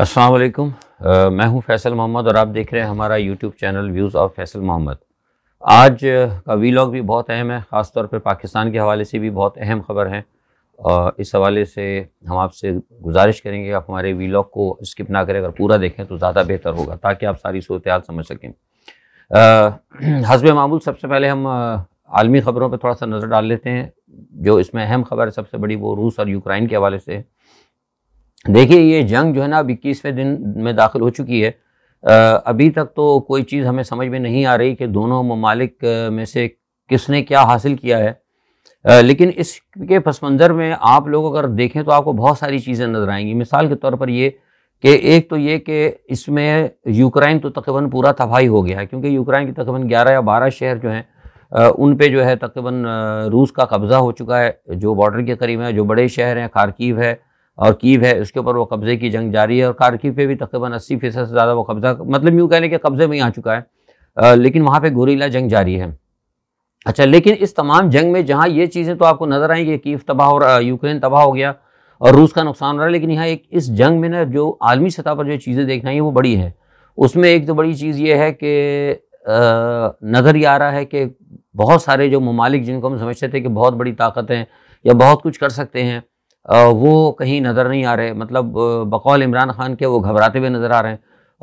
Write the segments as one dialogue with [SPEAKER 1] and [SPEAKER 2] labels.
[SPEAKER 1] अस्सलाम वालेकुम मैं हूं फैसल मोहम्मद और आप देख रहे हैं हमारा YouTube channel views of Faisal Mohammad आज का वी लॉग भी बहुत अहम है ख़ास तौर पर पाकिस्तान के हवाले से भी बहुत अहम खबर है और इस हवाले से हम आपसे गुजारिश करेंगे आप हमारे वी लॉग को स्किप ना करें अगर पूरा देखें तो ज़्यादा बेहतर होगा ताकि आप सारी सूरत हाल समझ सकें हजब मामूल सबसे पहले हम आलमी ख़बरों पर थोड़ा सा नज़र डाल लेते हैं जो इसमें अहम खबर है सबसे बड़ी वो रूस और यूक्राइन के हवाले से है देखिए ये जंग जो है ना अब इक्कीसवें दिन में दाखिल हो चुकी है अभी तक तो कोई चीज़ हमें समझ में नहीं आ रही कि दोनों ममालिक में से किसने क्या हासिल किया है लेकिन इसके पस मंज़र में आप लोग अगर देखें तो आपको बहुत सारी चीज़ें नज़र आएंगी मिसाल के तौर पर ये कि एक तो ये कि इसमें यूक्रेन तो तकरीबन पूरा तबाही हो गया है क्योंकि यूक्रेन के तकरीबन ग्यारह या बारह शहर जो हैं उन पे जो है तकरीबन रूस का कब्ज़ा हो चुका है जो बॉर्डर के करीब है जो बड़े शहर हैं खारकीव है और कीव है उसके ऊपर वो कब्जे की जंग जारी है और कारकीव पे भी तकरीबन अस्सी फीसद से ज़्यादा वो कब्जा मतलब यूँ कहने के कब्जे में ही आ चुका है आ, लेकिन वहाँ पर गोरीला जंग जारी है अच्छा लेकिन इस तमाम जंग में जहाँ ये चीज़ें तो आपको नज़र आएंगी कीव तबाह और यूक्रेन तबाह हो गया और रूस का नुकसान हो रहा है लेकिन यहाँ एक इस जंग में ना जो आलमी सतह पर जो चीज़ें देखना है वो बड़ी है उसमें एक तो बड़ी चीज़ ये है कि नज़र ये आ रहा है कि बहुत सारे जो ममालिक जिनको हम समझते थे कि बहुत बड़ी ताकत हैं या बहुत कुछ कर सकते हैं वो कहीं नज़र नहीं आ रहे मतलब बकौल इमरान खान के वो घबराते हुए नज़र आ रहे हैं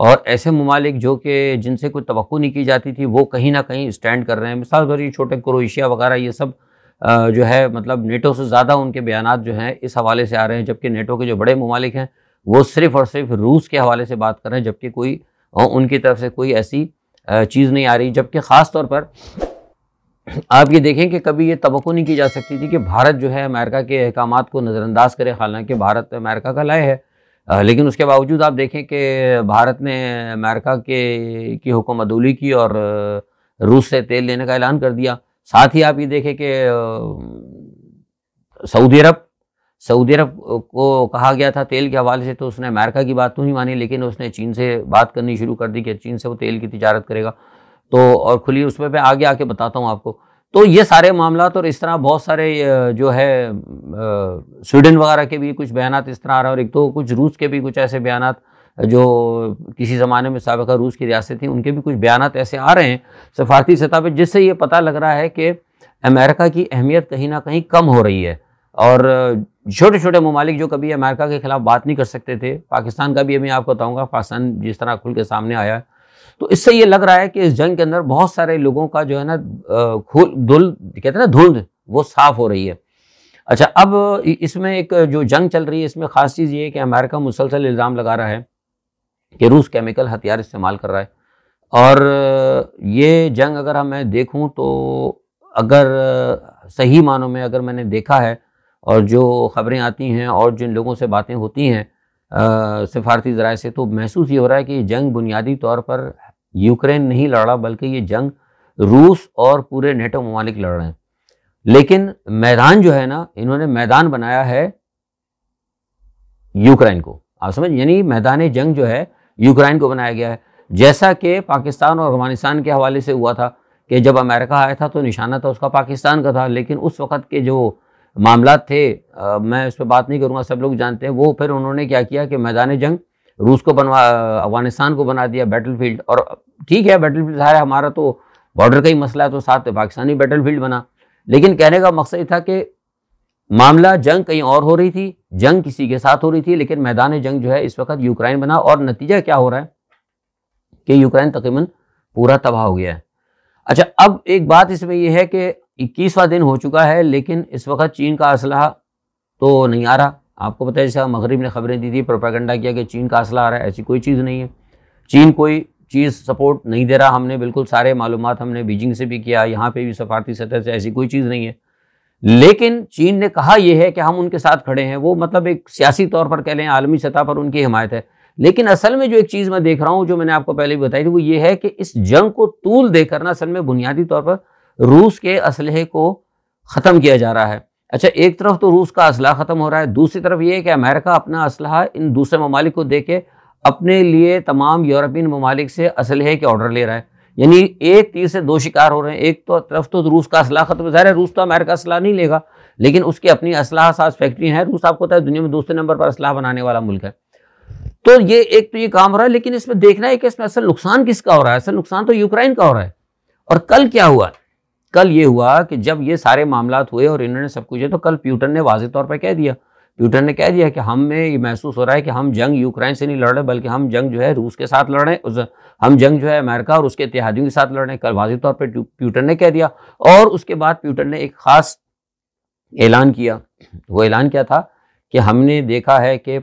[SPEAKER 1] और ऐसे ममालिक जो कि जिनसे कोई तो नहीं की जाती थी वो कहीं ना कहीं स्टैंड कर रहे हैं मिसाल तौर ये छोटे क्रोएशिया वगैरह ये सब जो है मतलब नेटो से ज़्यादा उनके बयान जो हैं इस हवाले से आ रहे हैं जबकि नेटो के जो बड़े ममालिक हैं वो सिर्फ़ और सिर्फ रूस के हवाले से बात कर रहे हैं जबकि कोई उनकी तरफ से कोई ऐसी चीज़ नहीं आ रही जबकि ख़ास तौर पर आप ये देखें कि कभी ये तो नहीं की जा सकती थी कि भारत जो है अमेरिका के अहकाम को नज़रअंदाज करे हालांकि भारत अमेरिका का लाए है लेकिन उसके बावजूद आप देखें कि भारत ने अमेरिका के की हुक्म की और रूस से तेल लेने का ऐलान कर दिया साथ ही आप ये देखें कि सऊदी अरब सऊदी अरब को कहा गया था तेल के हवाले से तो उसने अमेरिका की बात तो नहीं मानी लेकिन उसने चीन से बात करनी शुरू कर दी कि चीन से वो तेल की तजारत करेगा तो और खुली उस पर मैं आगे आके बताता हूँ आपको तो ये सारे मामला और इस तरह बहुत सारे जो है स्वीडन वगैरह के भी कुछ बयान इस तरह आ रहे हैं और एक तो कुछ रूस के भी कुछ ऐसे बयान जो किसी ज़माने में सबका रूस की रियासत थी उनके भी कुछ बयान ऐसे आ रहे हैं सफारती सतह पर जिससे ये पता लग रहा है कि अमेरिका की अहमियत कहीं ना कहीं कम हो रही है और छोटे छोटे ममालिक जो कभी अमेरिका के ख़िलाफ़ बात नहीं कर सकते थे पाकिस्तान का भी अभी आपको बताऊँगा पाकिस्तान जिस तरह खुल के सामने आया है तो इससे ये लग रहा है कि इस जंग के अंदर बहुत सारे लोगों का जो है ना धुल कहते हैं ना धुंध वो साफ हो रही है अच्छा अब इसमें एक जो जंग चल रही है इसमें खास चीज़ ये है कि अमेरिका मुसलसल इल्ज़ाम लगा रहा है कि रूस केमिकल हथियार इस्तेमाल कर रहा है और ये जंग अगर मैं देखूं तो अगर सही मानों में अगर मैंने देखा है और जो खबरें आती हैं और जिन लोगों से बातें होती हैं सिफारती जराए से तो महसूस ये हो रहा है कि ये जंग बुनियादी तौर पर यूक्रेन नहीं लड़ रहा बल्कि ये जंग रूस और पूरे नेटो ममालिक लड़ रहे हैं लेकिन मैदान जो है ना इन्होंने मैदान बनाया है यूक्रेन को आप समझ यानी मैदान जंग जो है यूक्रेन को बनाया गया है जैसा कि पाकिस्तान और अफगानिस्तान के हवाले से हुआ था कि जब अमेरिका आया था तो निशाना था उसका पाकिस्तान का था लेकिन उस वक्त के जो मामला थे आ, मैं उस पर बात नहीं करूँगा सब लोग जानते हैं वो फिर उन्होंने क्या किया कि मैदान जंग रूस को बनवा अफगानिस्तान को बना दिया बैटलफील्ड और ठीक है बैटलफील्ड है हमारा तो बॉर्डर का ही मसला है तो साथ पाकिस्तानी बैटलफील्ड बना लेकिन कहने का मकसद था कि मामला जंग कहीं और हो रही थी जंग किसी के साथ हो रही थी लेकिन मैदान जंग जो है इस वक्त यूक्रेन बना और नतीजा क्या हो रहा है कि यूक्रेन तकरीबन पूरा तबाह हो गया है अच्छा अब एक बात इसमें यह है कि इक्कीसवा दिन हो चुका है लेकिन इस वक्त चीन का असलाह तो नहीं आ रहा आपको पता है जैसा मगरब ने खबरें दी थी प्रोपागंडा किया कि चीन का असला आ रहा है ऐसी कोई चीज़ नहीं है चीन कोई चीज़ सपोर्ट नहीं दे रहा हमने बिल्कुल सारे मालूम हमने बीजिंग से भी किया यहाँ पे भी सफारती सतह से ऐसी कोई चीज़ नहीं है लेकिन चीन ने कहा यह है कि हम उनके साथ खड़े हैं वो मतलब एक सियासी तौर पर कह लें आलमी सतह पर उनकी हिमायत है लेकिन असल में जो एक चीज़ मैं देख रहा हूँ जो मैंने आपको पहले भी बताई थी वो ये है कि इस जंग को तूल देकर ना असल में बुनियादी तौर पर रूस के असलहे को ख़त्म किया जा रहा है अच्छा एक तरफ तो रूस का असलाह ख़त्म हो रहा है दूसरी तरफ ये कि अमेरिका अपना असलाह इन दूसरे ममालिक को दे के अपने लिए तमाम यूरोपियन ममालिक से असलहे के ऑर्डर ले रहा है यानी एक तीर से दो शिकार हो रहे हैं एक तो तरफ तो रूस का असलाह ख़त्म ज़ाहिर है रूस तो अमेरिका असलाह नहीं लेगा लेकिन उसकी अपनी असलाह साज फैक्ट्री है रूस आपको पता है दुनिया में दूसरे नंबर पर असलाह बनाने वाला मुल्क है तो ये एक तो ये काम हो रहा है लेकिन इसमें देखना है कि इसमें असल नुकसान किसका हो रहा है असल नुकसान तो यूक्रेन का हो रहा है और कल क्या हुआ कल ये हुआ कि जब ये सारे मामला हुए और इन्होंने सब कुछ है तो कल प्यूटन ने वाजे तौर पर कह दिया प्यूटन ने कह दिया कि हमें ये महसूस हो रहा है कि हम जंग यूक्रेन से नहीं लड़ रहे बल्कि हम जंग जो है रूस के साथ लड़ रहे हैं हम जंग जो है अमेरिका और उसके इतिहादियों के साथ लड़ रहे हैं कल वाजे तौर पर प्यूटन ने कह दिया और उसके बाद प्यूटन ने एक ख़ास ऐलान किया वो ऐलान क्या था कि हमने देखा है कि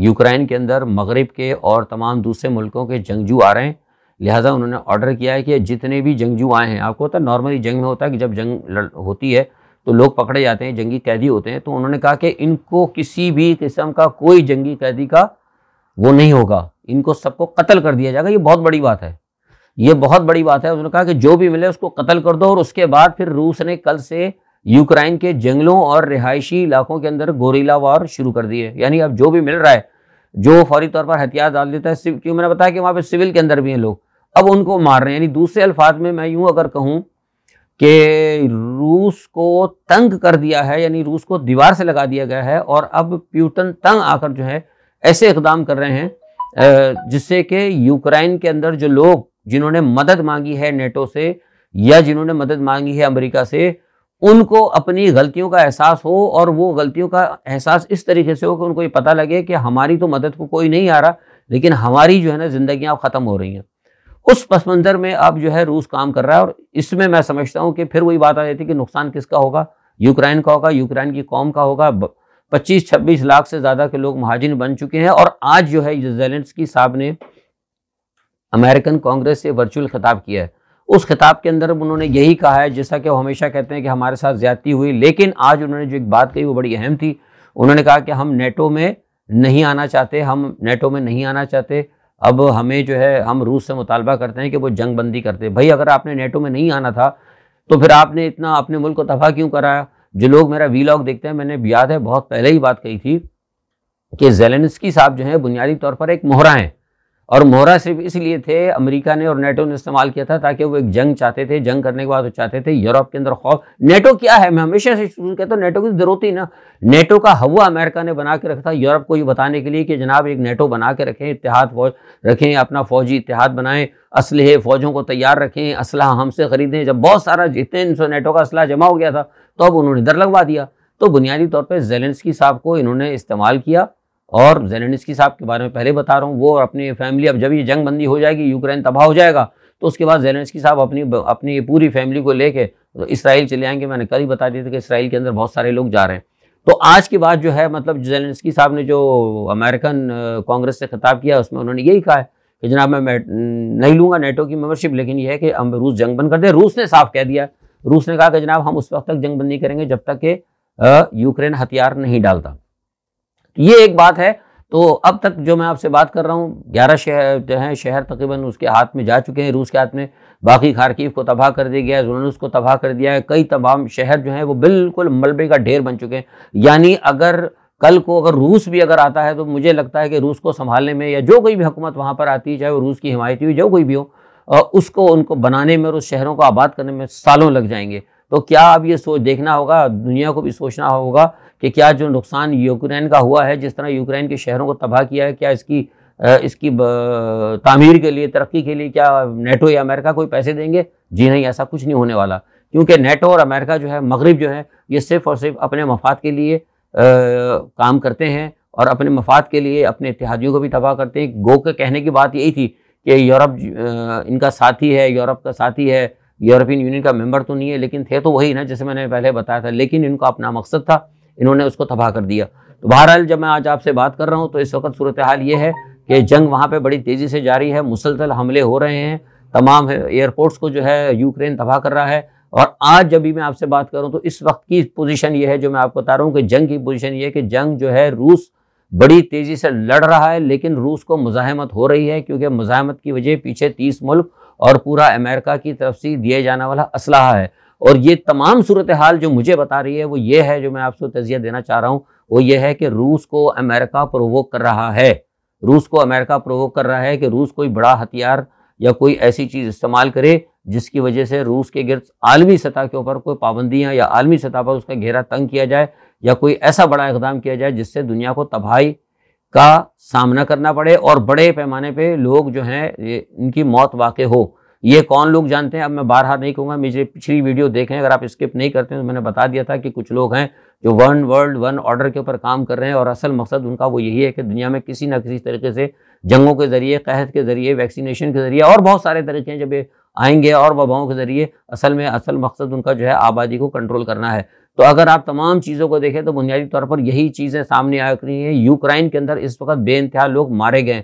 [SPEAKER 1] यूक्रेन के अंदर मगरब के और तमाम दूसरे मुल्कों के जंगजू आ रहे हैं लिहाजा उन्होंने ऑर्डर किया है कि जितने भी जंगजू आए हैं आपको होता है नॉर्मली जंग में होता है कि जब जंग होती है तो लोग पकड़े जाते हैं जंगी कैदी होते हैं तो उन्होंने कहा कि इनको किसी भी किस्म का कोई जंगी कैदी का वो नहीं होगा इनको सबको कत्ल कर दिया जाएगा ये बहुत बड़ी बात है ये बहुत बड़ी बात है उन्होंने कहा कि जो भी मिले उसको कत्ल कर दो और उसके बाद फिर रूस ने कल से यूक्रेन के जंगलों और रिहायशी इलाकों के अंदर गोरीला वार शुरू कर दिए यानी अब जो भी मिल रहा है जो फौरी तौर पर हथियार डाल देता है क्यों मैंने बताया कि वहाँ पे सिविल के अंदर भी हैं लोग अब उनको मार रहे हैं यानी दूसरे अल्फाज में मैं यूं अगर कहूं कि रूस को तंग कर दिया है यानी रूस को दीवार से लगा दिया गया है और अब प्यूटन तंग आकर जो है ऐसे इकदाम कर रहे हैं जिससे कि यूक्रेन के अंदर जो लोग जिन्होंने मदद मांगी है नेटो से या जिन्होंने मदद मांगी है अमेरिका से उनको अपनी गलतियों का एहसास हो और वो गलतियों का एहसास इस तरीके से हो कि उनको ये पता लगे कि हमारी तो मदद को कोई नहीं आ रहा लेकिन हमारी जो है ना जिंदगियां ख़त्म हो रही हैं उस पस मंज़र में अब जो है रूस काम कर रहा है और इसमें मैं समझता हूँ कि फिर वही बात आ जाती है कि नुकसान किसका होगा यूक्रेन का होगा यूक्रेन की कौम का होगा पच्चीस छब्बीस लाख से ज़्यादा के लोग महाजिन बन चुके हैं और आज जो है की साहब ने अमेरिकन कांग्रेस से वर्चुअल खिताब किया है उस खिताब के अंदर उन्होंने यही कहा है जैसा कि वो हमेशा कहते हैं कि हमारे साथ ज्यादती हुई लेकिन आज उन्होंने जो एक बात कही वो बड़ी अहम थी उन्होंने कहा कि हम नेटो में नहीं आना चाहते हम नेटो में नहीं आना चाहते अब हमें जो है हम रूस से मुतालबा करते हैं कि वो जंग बंदी करते भाई अगर आपने नेटो में नहीं आना था तो फिर आपने इतना अपने मुल्क को तबाह क्यों कराया जो लोग मेरा लॉग देखते हैं मैंने याद है बहुत पहले ही बात कही थी कि जेलेंस्की साहब जो है बुनियादी तौर पर एक मोहरा हैं और मोहरा सिर्फ इसलिए थे अमेरिका ने और नेटो ने इस्तेमाल किया था ताकि वो एक जंग चाहते थे जंग करने के बाद वो चाहते थे यूरोप के अंदर खौफ नेटो क्या है मैं हमेशा से शुरू कहता हूँ नेटो की जरूरत ही ना नेटो का हवा अमेरिका ने बना के रखा था यूरोप को ये बताने के लिए कि जनाब एक नेटो बना के रखें इतिहाद फौज रखें अपना फौजी इतिहाद बनाएं असलहे फौजों को तैयार रखें असलाह हमसे खरीदें जब बहुत सारा जितने सौ नेटो का असलाह जमा हो गया था तो अब उन्होंने दर लगवा दिया तो बुनियादी तौर पर जेलेंसकी साहब को इन्होंने इस्तेमाल किया और जेलेंस्की साहब के बारे में पहले बता रहा हूँ वो अपनी फैमिली अब जब ये जंग बंदी हो जाएगी यूक्रेन तबाह हो जाएगा तो उसके बाद जेलेंस्की साहब अपनी अपनी पूरी फैमिली को लेके तो इसराइल चले आएंगे मैंने कल ही बता दिया था कि इसराइल के अंदर बहुत सारे लोग जा रहे हैं तो आज के बाद जो है मतलब जेलेंस्की साहब ने जो अमेरिकन कांग्रेस से खिताब किया उसमें उन्होंने यही कहा है कि जनाब मैं नहीं लूँगा नेटो की मेम्बरशिप लेकिन यह है कि हम रूस जंग बंद कर दें रूस ने साफ कह दिया रूस ने कहा कि जनाब हम उस वक्त तक जंग बंदी करेंगे जब तक कि यूक्रेन हथियार नहीं डालता ये एक बात है तो अब तक जो मैं आपसे बात कर रहा हूँ ग्यारह शहर जो हैं शहर तकरीबन उसके हाथ में जा चुके हैं रूस के हाथ में बाकी खारकीव को तबाह कर दिया गया है जुलनुस को तबाह कर दिया है कई तमाम शहर जो हैं वो बिल्कुल मलबे का ढेर बन चुके हैं यानी अगर कल को अगर रूस भी अगर आता है तो मुझे लगता है कि रूस को संभालने में या जो कोई भी हुकूमत वहाँ पर आती है चाहे वो रूस की हिमायती हुई जो कोई भी हो उसको उनको बनाने में और उस शहरों को आबाद करने में सालों लग जाएंगे तो क्या अब ये सोच देखना होगा दुनिया को भी सोचना होगा कि क्या जो नुकसान यूक्रेन का हुआ है जिस तरह यूक्रेन के शहरों को तबाह किया है क्या इसकी इसकी तामीर के लिए तरक्की के लिए क्या नेटो या अमेरिका कोई पैसे देंगे जी नहीं ऐसा कुछ नहीं होने वाला क्योंकि नेटो और अमेरिका जो है मगरब जो है ये सिर्फ और सिर्फ अपने मफाद के लिए आ, काम करते हैं और अपने मफाद के लिए अपने इतिहादियों को भी तबाह करते हैं गो के कहने की बात यही थी कि यूरोप इनका साथी है यूरोप का साथी है यूरोपियन यूनियन का मेंबर तो नहीं है लेकिन थे तो वही ना जैसे मैंने पहले बताया था लेकिन इनका अपना मकसद था इन्होंने उसको तबाह कर दिया तो बहरहाल जब मैं आज आपसे बात कर रहा हूँ तो इस वक्त सूरत हाल ये है कि जंग वहाँ पर बड़ी तेज़ी से जारी है मुसलसल हमले हो रहे हैं तमाम एयरपोर्ट्स को जो है यूक्रेन तबाह कर रहा है और आज जब भी मैं आपसे बात करूं तो इस वक्त की पोजीशन ये है जो मैं आपको बता रहा हूं कि जंग की पोजीशन ये है कि जंग जो है रूस बड़ी तेज़ी से लड़ रहा है लेकिन रूस को मुजाहमत हो रही है क्योंकि मुजाहमत की वजह पीछे तीस मुल्क और पूरा अमेरिका की तरफ से दिए जाने वाला इसलाह है और ये तमाम सूरत हाल जो मुझे बता रही है वो ये है जो मैं आपको तजिया देना चाह रहा हूँ वो ये है कि रूस को अमेरिका प्रोवोक कर रहा है रूस को अमेरिका प्रोवोक कर रहा है कि रूस कोई बड़ा हथियार या कोई ऐसी चीज़ इस्तेमाल करे जिसकी वजह से रूस के गिर्द आलमी सतह के ऊपर कोई पाबंदियाँ या आलमी सतह पर उसका घेरा तंग किया जाए या कोई ऐसा बड़ा इकदाम किया जाए जिससे दुनिया को तबाही का सामना करना पड़े और बड़े पैमाने पे लोग जो हैं इनकी मौत वाक़ हो ये कौन लोग जानते हैं अब मैं बार हार नहीं कहूँगा मुझे पिछली वीडियो देखें अगर आप स्किप नहीं करते हैं तो मैंने बता दिया था कि कुछ लोग हैं जो वन वर्ल्ड वन ऑर्डर के ऊपर काम कर रहे हैं और असल मकसद उनका वो यही है कि दुनिया में किसी न किसी तरीके से जंगों के ज़रिए कहत के ज़रिए वैक्सीनेशन के ज़रिए और बहुत सारे तरीके हैं जब ये आएंगे और वबाओं के ज़रिए असल में असल मकसद उनका जो है आबादी को कंट्रोल करना है तो अगर आप तमाम चीज़ों को देखें तो बुनियादी तौर पर यही चीज़ें सामने आ रही हैं यूक्राइन के अंदर इस वक्त इंतहा लोग मारे गए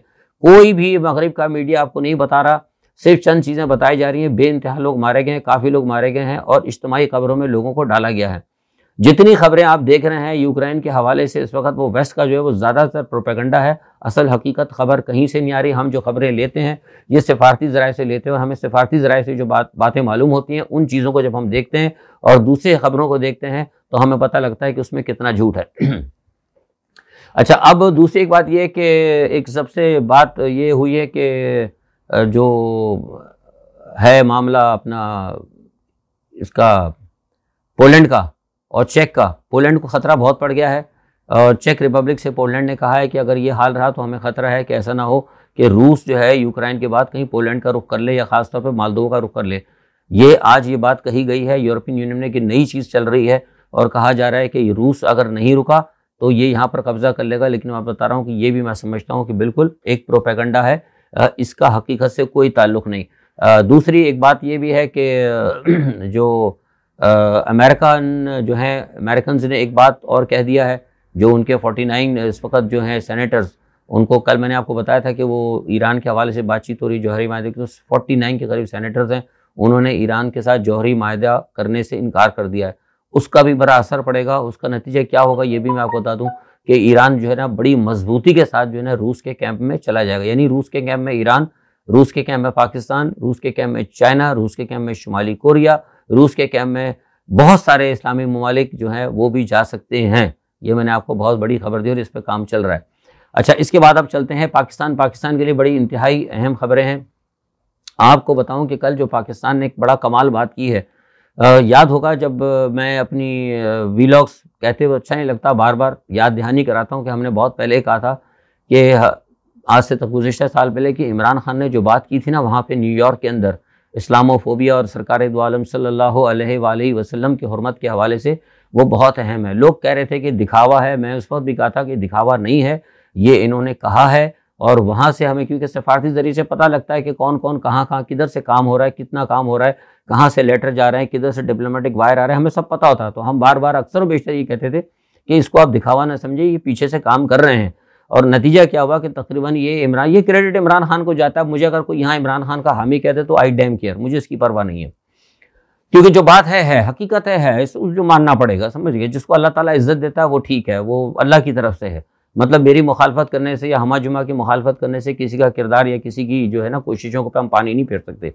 [SPEAKER 1] कोई भी मगरब का मीडिया आपको नहीं बता रहा सिर्फ चंद चीज़ें बताई जा रही हैं बेानतहा लोग मारे गए हैं काफ़ी लोग मारे गए हैं और इज्तमाही कब्रों में लोगों को डाला गया है जितनी खबरें आप देख रहे हैं यूक्रेन के हवाले से इस वक्त वो वेस्ट का जो है वो ज़्यादातर प्रोपेगंडा है असल हकीकत खबर कहीं से नहीं आ रही हम जो खबरें लेते हैं ये सिफारती ज़राए से लेते हैं और हमें सिफारती ज़राए से जो बात बातें मालूम होती हैं उन चीज़ों को जब हम देखते हैं और दूसरे खबरों को देखते हैं तो हमें पता लगता है कि उसमें कितना झूठ है अच्छा अब दूसरी एक बात यह कि एक सबसे बात ये हुई है कि जो है मामला अपना इसका पोलैंड का और चेक का पोलैंड को ख़तरा बहुत पड़ गया है और चेक रिपब्लिक से पोलैंड ने कहा है कि अगर ये हाल रहा तो हमें ख़तरा है कि ऐसा ना हो कि रूस जो है यूक्रेन के बाद कहीं पोलैंड का रुख कर ले या खासतौर पर मालदोव का रुख कर ले ये आज ये बात कही गई है यूरोपियन यूनियन ने कि नई चीज़ चल रही है और कहा जा रहा है कि रूस अगर नहीं रुका तो ये यहाँ पर कब्जा कर लेगा लेकिन मैं बता रहा हूँ कि ये भी मैं समझता हूँ कि बिल्कुल एक प्रोपेगंडा है इसका हकीकत से कोई ताल्लुक नहीं दूसरी एक बात ये भी है कि जो अमेरिकन जो हैं अमेरिकन ने एक बात और कह दिया है जो उनके 49 इस वक्त जो हैं सेनेटर्स उनको कल मैंने आपको बताया था कि वो ईरान के हवाले से बातचीत हो रही जौहरी माहे की तो फोर्टी नाइन के करीब सेनेटर्स हैं उन्होंने ईरान के साथ जौहरी माहा करने से इनकार कर दिया है उसका भी बड़ा असर पड़ेगा उसका नतीजा क्या होगा ये भी मैं आपको बता दूँ कि ईरान जो है ना बड़ी मजबूती के साथ जो है ना रूस के कैंप में चला जाएगा यानी रूस के कैंप में ईरान रूस के कैंप में पाकिस्तान रूस के कैंप में चाइना रूस के कैंप में शुमाली कोरिया रूस के कैम्प में बहुत सारे इस्लामी ममालिक जो हैं वो भी जा सकते हैं ये मैंने आपको बहुत बड़ी खबर दी और इस पर काम चल रहा है अच्छा इसके बाद आप चलते हैं पाकिस्तान पाकिस्तान के लिए बड़ी इंतहाई अहम खबरें हैं आपको बताऊं कि कल जो पाकिस्तान ने एक बड़ा कमाल बात की है आ, याद होगा जब मैं अपनी वीलॉग्स कहते हुए अच्छा नहीं लगता बार बार याद दहानी कराता हूँ कि हमने बहुत पहले कहा था कि आज से तक तो गुजशत साल पहले कि इमरान खान ने जो बात की थी ना वहाँ पर न्यूयॉर्क के अंदर इस्लामोफोबिया और सरकार दोम सल्ला वसम की हरमत के हवाले से वो बहुत अहम है लोग कह रहे थे कि दिखावा है मैं उस वक्त भी कहा था कि दिखावा नहीं है ये इन्होंने कहा है और वहाँ से हमें क्योंकि सफारती ज़रिए से पता लगता है कि कौन कौन कहाँ कहाँ किधर से काम हो रहा है कितना काम हो रहा है कहाँ से लेटर जा रहे हैं किधर से डिप्लोमेटिक वायर आ रहे हैं हमें सब पता होता तो हम बार बार अक्सर बेशतर ये कहते थे कि इसको आप दिखावा ना समझिए ये पीछे से काम कर रहे हैं और नतीजा क्या हुआ कि तकरीबन ये इमरान ये क्रेडिट इमरान खान को जाता है मुझे अगर कोई यहाँ इमरान खान का हामी कहते तो आई डैम केयर मुझे इसकी परवाह नहीं है क्योंकि जो बात है है हकीकत है है इस जो मानना पड़ेगा समझ गए जिसको अल्लाह ताला इज्जत देता है वो ठीक है वो अल्लाह की तरफ से है मतलब मेरी मुखालफत करने से या हमा जुमा की मुखालफत करने से किसी का किरदार या किसी की जो है ना कोशिशों को हम पानी नहीं फेर सकते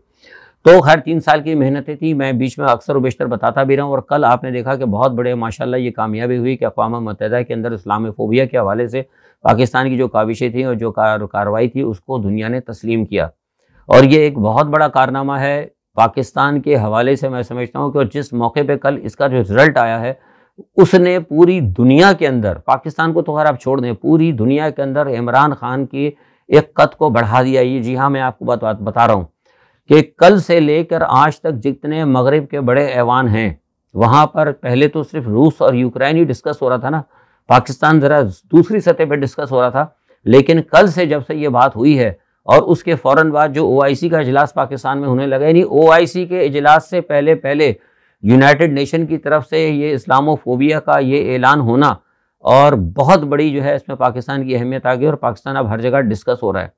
[SPEAKER 1] तो हर तीन साल की मेहनतें थी मैं बीच में अक्सर वेशतर बताता भी रहा हूँ और कल आपने देखा कि बहुत बड़े माशाला ये कामयाबी हुई कि अकवा मतदा के अंदर इस्लाम फोबिया के हवाले से पाकिस्तान की जो काविशें थी और जो कार, कार्रवाई थी उसको दुनिया ने तस्लीम किया और ये एक बहुत बड़ा कारनामा है पाकिस्तान के हवाले से मैं समझता हूँ कि जिस मौके पर कल इसका जो रिजल्ट आया है उसने पूरी दुनिया के अंदर पाकिस्तान को तो खैर आप छोड़ दें पूरी दुनिया के अंदर इमरान खान की एक कत को बढ़ा दिया ये जी हाँ मैं आपको बात बात बता रहा हूँ कि कल से लेकर आज तक जितने मगरब के बड़े ऐवान हैं वहाँ पर पहले तो सिर्फ रूस और यूक्रेन ही डिस्कस हो रहा था ना पाकिस्तान ज़रा दूसरी सतह पर डिस्कस हो रहा था लेकिन कल से जब से ये बात हुई है और उसके फ़ौर बाद जो ओ का इजलास पाकिस्तान में होने लगा यानी ओ के इजलास से पहले पहले यूनाइटेड नेशन की तरफ से ये इस्लामोफोबिया का ये ऐलान होना और बहुत बड़ी जो है इसमें पाकिस्तान की अहमियत आ गई और पाकिस्तान अब हर जगह डिस्कस हो रहा है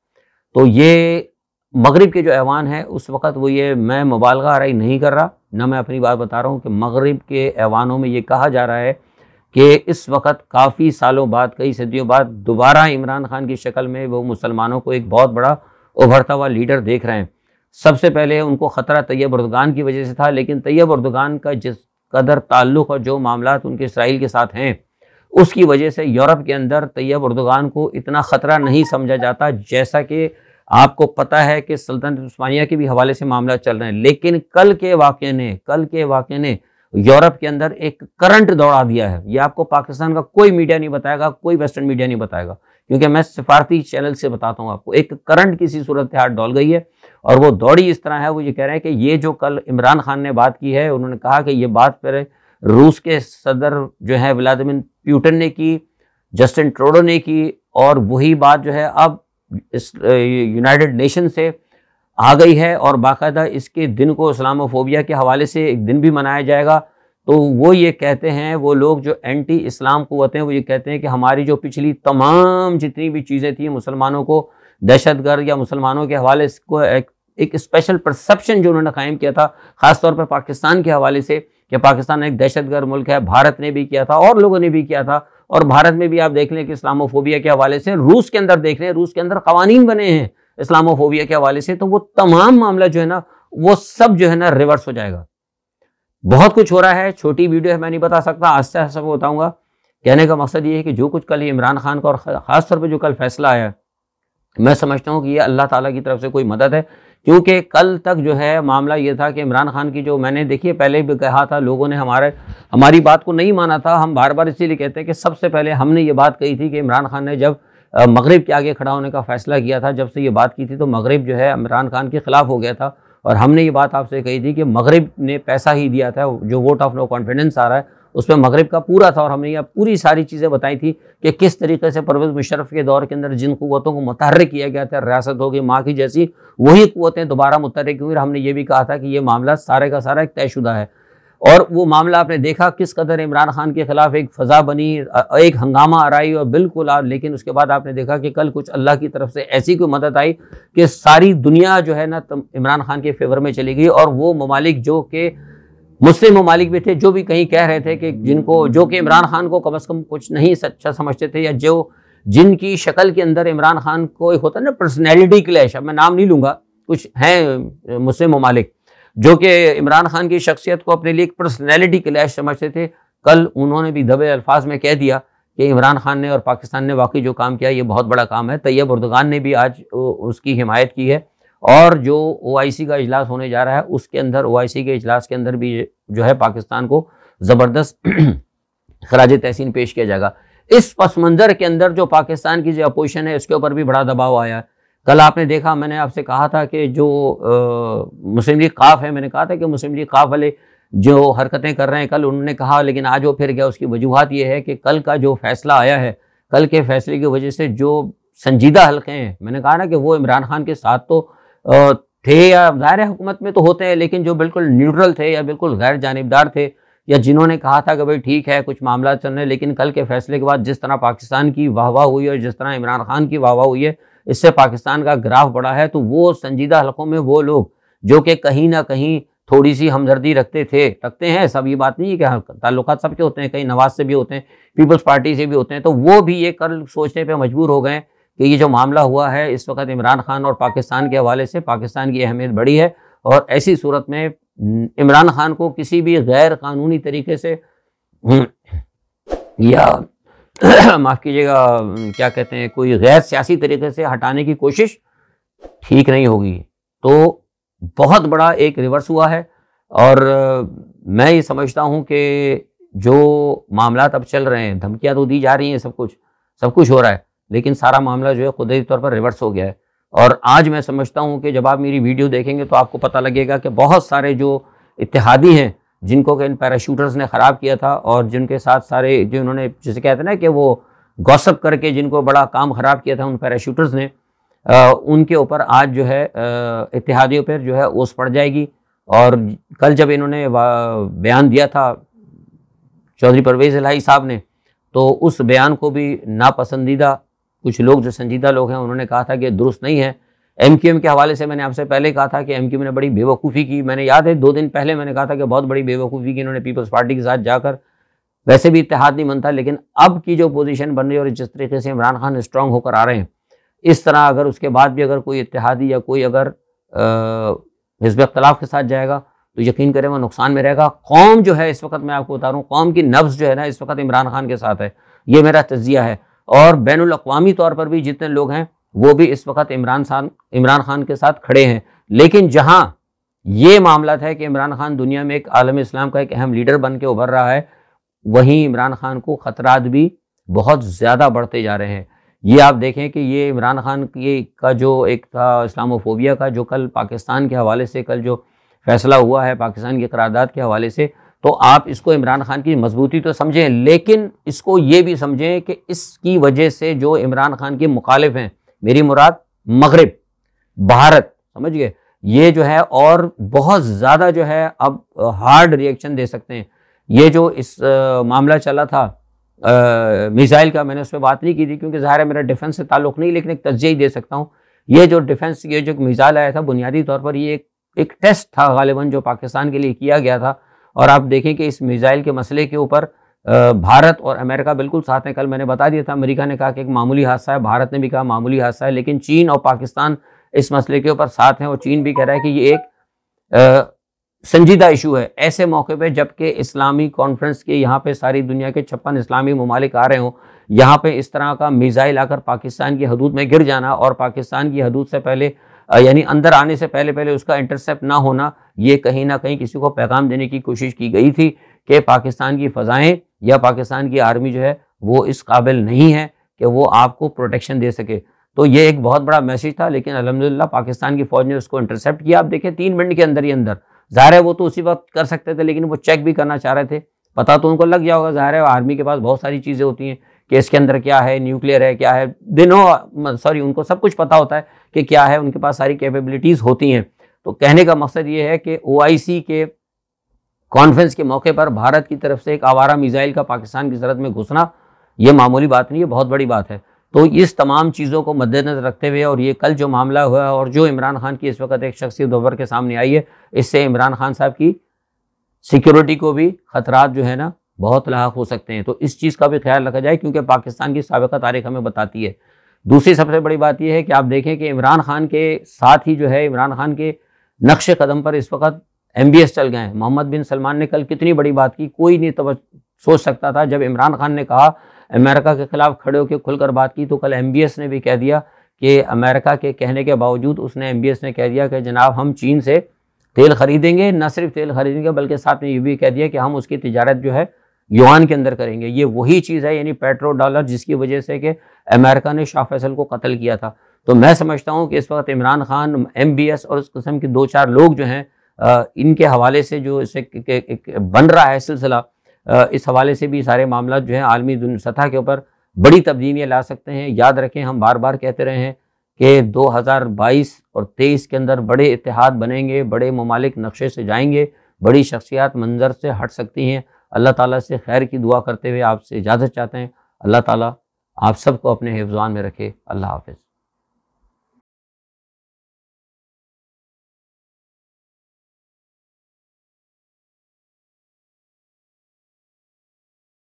[SPEAKER 1] तो ये मगरब के जो ऐवान है उस वक्त वो ये मैं मुबालगा आरई नहीं कर रहा ना मैं अपनी बात बता रहा हूँ कि मगरब के ऐवानों में ये कहा जा रहा है कि इस वक्त काफ़ी सालों बाद कई सदियों बाद दोबारा इमरान खान की शक्ल में वो मुसलमानों को एक बहुत बड़ा उभरता हुआ लीडर देख रहे हैं सबसे पहले उनको ख़तरा तैयब उर्दगान की वजह से था लेकिन तैयब उर्दगान का जिस कदर ताल्लुक और जो मामला उनके इसराइल के साथ हैं उसकी वजह से यूरोप के अंदर तैयब उर्दगान को इतना ख़तरा नहीं समझा जाता जैसा कि आपको पता है कि सल्तनत उस्मानिया के भी हवाले से मामला चल रहे हैं लेकिन कल के वाक़े ने कल के वाक़े ने यूरोप के अंदर एक करंट दौड़ा दिया है यह आपको पाकिस्तान का कोई मीडिया नहीं बताएगा कोई वेस्टर्न मीडिया नहीं बताएगा क्योंकि मैं सिफारती चैनल से बताता हूँ आपको एक करंट किसी सूरत हाथ डॉल गई है और वो दौड़ी इस तरह है वो ये कह रहे हैं कि ये जो कल इमरान खान ने बात की है उन्होंने कहा कि ये बात पर रूस के सदर जो है व्लादिमिर प्यूटन ने की जस्टिन ट्रोडो ने की और वही बात जो है अब यूनाइटेड नेशन से आ गई है और बाकायदा इसके दिन को इस्लामोफोबिया के हवाले से एक दिन भी मनाया जाएगा तो वो ये कहते हैं वो लोग जो एंटी इस्लाम कुत हैं वो ये कहते हैं कि हमारी जो पिछली तमाम जितनी भी चीज़ें थी मुसलमानों को दहशतगर्द या मुसलमानों के हवाले को एक, एक स्पेशल परसेप्शन जो उन्होंने कायम किया था ख़ासतौर पर पाकिस्तान के हवाले से कि पाकिस्तान एक दहशतगर्द मुल्क है भारत ने भी किया था और लोगों ने भी किया था और भारत में भी आप देख लें कि इस्लामोफोबिया के हवाले से रूस के अंदर देख रहे हैं रूस के अंदर कवानीन बने हैं इस्लामोफोबिया के हवाले से तो वो तमाम मामला जो है ना वो सब जो है ना रिवर्स हो जाएगा बहुत कुछ हो रहा है छोटी वीडियो है मैं नहीं बता सकता आस्ते आस्ते सबको बताऊंगा कहने का मकसद ये है कि जो कुछ कल इमरान खान का और ख़ास तौर पर जो कल फैसला आया मैं समझता हूँ कि ये अल्लाह ताला की तरफ से कोई मदद है क्योंकि कल तक जो है मामला ये था कि इमरान खान की जो मैंने देखिए पहले भी कहा था लोगों ने हमारे हमारी बात को नहीं माना था हम बार बार इसीलिए कहते हैं कि सबसे पहले हमने ये बात कही थी कि इमरान खान ने जब मगरब के आगे खड़ा होने का फ़ैसला किया था जब से ये बात की थी तो मगरब जो है इमरान खान के ख़िलाफ़ हो गया था और हमने ये बात आपसे कही थी कि मगरब ने पैसा ही दिया था जो वोट ऑफ नो कॉन्फिडेंस आ रहा है उसमें मगरब का पूरा था और हमने यह पूरी सारी चीज़ें बताई थी कि किस तरीके से परवेज़ मुशरफ के दौर के अंदर जिन कुतों को मुतहर किया गया था रियासत होगी माँ की जैसी वही कुतें दोबारा मुतहरक हुई और हमने ये भी कहा था कि ये मामला सारे का सारा एक तयशुदा है और वो मामला आपने देखा किस कदर इमरान खान के खिलाफ एक फजा बनी एक हंगामा आरई और बिल्कुल आ, लेकिन उसके बाद आपने देखा कि कल कुछ अल्लाह की तरफ से ऐसी कोई मदद आई कि सारी दुनिया जो है ना इमरान खान के फेवर में चली गई और वो ममालिक जो कि मुस्लिम ममालिक भी थे जो भी कहीं कह रहे थे कि जिनको जो कि इमरान खान को कम अज़ कम कुछ नहीं अच्छा समझते थे या जो जिनकी शक्ल के अंदर इमरान खान को एक होता है ना पर्सनैलिटी क्लैश अब मैं नाम नहीं लूँगा कुछ हैं मुस्लिम ममालिक जो कि इमरान खान की शख्सियत को अपने लिए एक पर्सनैलिटी क्लैश समझते थे कल उन्होंने भी दबे अल्फाज में कह दिया कि इमरान खान ने और पाकिस्तान ने वाकई जो काम किया ये बहुत बड़ा काम है तैयब उर्दगान ने भी आज उसकी हिमायत की है और जो ओ का इजलास होने जा रहा है उसके अंदर ओ के अजलास के अंदर भी जो है पाकिस्तान को ज़बरदस्त खराज तहसीन पेश किया जाएगा इस पस मंज़र के अंदर जो पाकिस्तान की जो अपोजिशन है उसके ऊपर भी बड़ा दबाव आया है कल आपने देखा मैंने आपसे कहा था कि जो मुस्लिम लीग काफ है मैंने कहा था कि मुस्लिम लीग काफ वाले जो हरकतें कर रहे हैं कल उन्होंने कहा लेकिन आज वो फिर गया उसकी वजूहत ये है कि कल का जो फैसला आया है कल के फैसले की वजह से जो संजीदा हल्के हैं मैंने कहा ना कि वो इमरान खान के साथ तो थे या ज़ाहिर हुकूमत में तो होते हैं लेकिन जो बिल्कुल न्यूट्रल थे या बिल्कुल गैर जानबदार थे या जिन्होंने कहा था कि भाई ठीक है कुछ मामला चल रहे हैं लेकिन कल के फैसले के बाद जिस तरह पाकिस्तान की वाहवाह हुई और जिस तरह इमरान खान की वाहवाह हुई है इससे पाकिस्तान का ग्राफ बढ़ा है तो वो संजीदा हलकों में वो लोग जो कि कहीं ना कहीं थोड़ी सी हमदर्दी रखते थे रखते हैं सब ये बात नहीं है कि ताल्लुक सबके होते हैं कहीं नवाज से भी होते हैं पीपल्स पार्टी से भी होते हैं तो वो भी ये कल सोचने पर मजबूर हो गए कि ये जो मामला हुआ है इस वक्त इमरान खान और पाकिस्तान के हवाले से पाकिस्तान की अहमियत बढ़ी है और ऐसी सूरत में इमरान खान को किसी भी गैर कानूनी तरीके से या माफ़ कीजिएगा क्या कहते हैं कोई गैर सियासी तरीके से हटाने की कोशिश ठीक नहीं होगी तो बहुत बड़ा एक रिवर्स हुआ है और मैं ये समझता हूँ कि जो मामला अब चल रहे हैं धमकियाँ तो दी जा रही हैं सब कुछ सब कुछ हो रहा है लेकिन सारा मामला जो है कुदरती तौर पर रिवर्स हो गया है और आज मैं समझता हूँ कि जब आप मेरी वीडियो देखेंगे तो आपको पता लगेगा कि बहुत सारे जो इतिहादी हैं जिनको के इन पैराशूटर्स ने ख़राब किया था और जिनके साथ सारे जो उन्होंने जैसे कहते ना कि वो गॉसअप करके जिनको बड़ा काम ख़राब किया था उन पैराशूटर्स ने आ, उनके ऊपर आज जो है इतिहादियों पर जो है ओस पड़ जाएगी और कल जब इन्होंने बयान दिया था चौधरी परवेज़ इलाही साहब ने तो उस बयान को भी नापसंदीदा कुछ लोग जो संजीदा लोग हैं उन्होंने कहा था कि दुरुस्त नहीं है एम क्यू एम के हवाले से मैंने आपसे पहले कहा था कि एम क्यू ने बड़ी बेवकूफ़ी की मैंने याद है दो दिन पहले मैंने कहा था कि बहुत बड़ी बेवकूफ़ी की इन्होंने पीपल्स पार्टी के साथ जाकर वैसे भी इतिहाद नहीं बनता लेकिन अब की जो पोजीशन बन रही है और जिस तरीके से इमरान खान स्ट्रांग होकर आ रहे हैं इस तरह अगर उसके बाद भी अगर कोई इतिहादी या कोई अगर हिजब अख्तलाफ के साथ जाएगा तो यकीन करें वह नुकसान में रहेगा कौम जो है इस वक्त मैं आपको बता रहा हूँ कौम की नफ्स जो है ना इस वक्त इमरान खान के साथ है ये मेरा तजिया है और बैन अवी तौर पर भी जितने लोग हैं वो भी इस वक्त इमरान खान इमरान खान के साथ खड़े हैं लेकिन जहां ये मामला था कि इमरान खान दुनिया में एक आलम इस्लाम का एक अहम लीडर बन के उभर रहा है वहीं इमरान खान को ख़तरात भी बहुत ज़्यादा बढ़ते जा रहे हैं ये आप देखें कि ये इमरान खान की का जो एक था इस्लामोफोबिया का जो कल पाकिस्तान के हवाले से कल जो फैसला हुआ है पाकिस्तान की करारदाद के हवाले से तो आप इसको इमरान खान की मजबूती तो समझें लेकिन इसको ये भी समझें कि इसकी वजह से जो इमरान खान के मुखालिफ हैं मेरी मुराद मगरब भारत समझ गए ये जो है और बहुत ज़्यादा जो है अब हार्ड रिएक्शन दे सकते हैं ये जो इस आ, मामला चला था मिज़ाइल का मैंने उस पर बात नहीं की थी क्योंकि ज़ाहिर है मेरा डिफेंस से ताल्लुक़ नहीं लेकिन एक तजिया ही दे सकता हूँ ये जो डिफेंस ये जो मिसाइल आया था बुनियादी तौर पर ये एक एक टेस्ट था गालिबा जो पाकिस्तान के लिए किया गया था और आप देखें कि इस मिज़ाइल के मसले के ऊपर भारत और अमेरिका बिल्कुल साथ हैं कल मैंने बता दिया था अमेरिका ने कहा कि एक मामूली हादसा है भारत ने भी कहा मामूली हादसा है लेकिन चीन और पाकिस्तान इस मसले के ऊपर साथ हैं और चीन भी कह रहा है कि ये एक संजीदा इशू है ऐसे मौके पे जबकि इस्लामी कॉन्फ्रेंस के यहाँ पे सारी दुनिया के छप्पन इस्लामी ममालिक आ रहे हों यहाँ पे इस तरह का मिज़ाइल आकर पाकिस्तान की हदूद में गिर जाना और पाकिस्तान की हदूद से पहले यानी अंदर आने से पहले पहले उसका इंटरसेप्ट ना होना ये कहीं ना कहीं किसी को पैगाम देने की कोशिश की गई थी कि पाकिस्तान की फ़जाएँ या पाकिस्तान की आर्मी जो है वो इस काबिल नहीं है कि वो आपको प्रोटेक्शन दे सके तो ये एक बहुत बड़ा मैसेज था लेकिन अलहमदिल्ला पाकिस्तान की फौज ने उसको इंटरसेप्ट किया आप देखें तीन मिनट के अंदर ही अंदर ज़ाहिर है वो तो उसी वक्त कर सकते थे लेकिन वो चेक भी करना चाह रहे थे पता तो उनको लग गया होगा ज़ाहिर है आर्मी के पास बहुत सारी चीज़ें होती हैं कि इसके अंदर क्या है न्यूक्लियर है क्या है दिनों सॉरी उनको सब कुछ पता होता है कि क्या है उनके पास सारी कैपेबिलिटीज़ होती हैं तो कहने का मकसद ये है कि ओ के कॉन्फ्रेंस के मौके पर भारत की तरफ से एक आवारा मिसाइल का पाकिस्तान की सरहद में घुसना ये मामूली बात नहीं है बहुत बड़ी बात है तो इस तमाम चीज़ों को मद्देनजर रखते हुए और ये कल जो मामला हुआ है और जो इमरान खान की इस वक्त एक शख्सियत उभर के सामने आई है इससे इमरान खान साहब की सिक्योरिटी को भी खतरात जो है ना बहुत लाक हो सकते हैं तो इस चीज़ का भी ख्याल रखा जाए क्योंकि पाकिस्तान की सबका तारीख हमें बताती है दूसरी सबसे बड़ी बात यह है कि आप देखें कि इमरान खान के साथ ही जो है इमरान खान के नक्श कदम पर इस वक्त एम चल गए मोहम्मद बिन सलमान ने कल कितनी बड़ी बात की कोई नहीं तब सोच सकता था जब इमरान खान ने कहा अमेरिका के खिलाफ खड़े होकर खुलकर बात की तो कल एम ने भी कह दिया कि अमेरिका के कहने के बावजूद उसने एम ने कह दिया कि जनाब हम चीन से तेल खरीदेंगे न सिर्फ तेल खरीदेंगे बल्कि साथ में ये भी कह दिया कि हम उसकी तजारत जो है युआन के अंदर करेंगे ये वही चीज़ है यानी पेट्रो डॉलर जिसकी वजह से कि अमेरिका ने शाह फैसल को कत्ल किया था तो मैं समझता हूँ कि इस वक्त इमरान खान एम और उस किस्म के दो चार लोग जो हैं इनके हवाले से जो इसे बन रहा है सिलसिला इस हवाले से भी सारे मामला जो है आलमी सतह के ऊपर बड़ी तब्दीलियाँ ला सकते हैं याद रखें हम बार बार कहते रहे हैं कि 2022 और 23 के अंदर बड़े इतिहाद बनेंगे बड़े ममालिक नक्शे से जाएंगे बड़ी शख्सियात मंजर से हट सकती हैं अल्लाह ताला से खैर की दुआ करते हुए आपसे इजाज़त चाहते हैं अल्लाह ताला आप सबको अपने हिफ्जान में रखे अल्लाह हाफिज़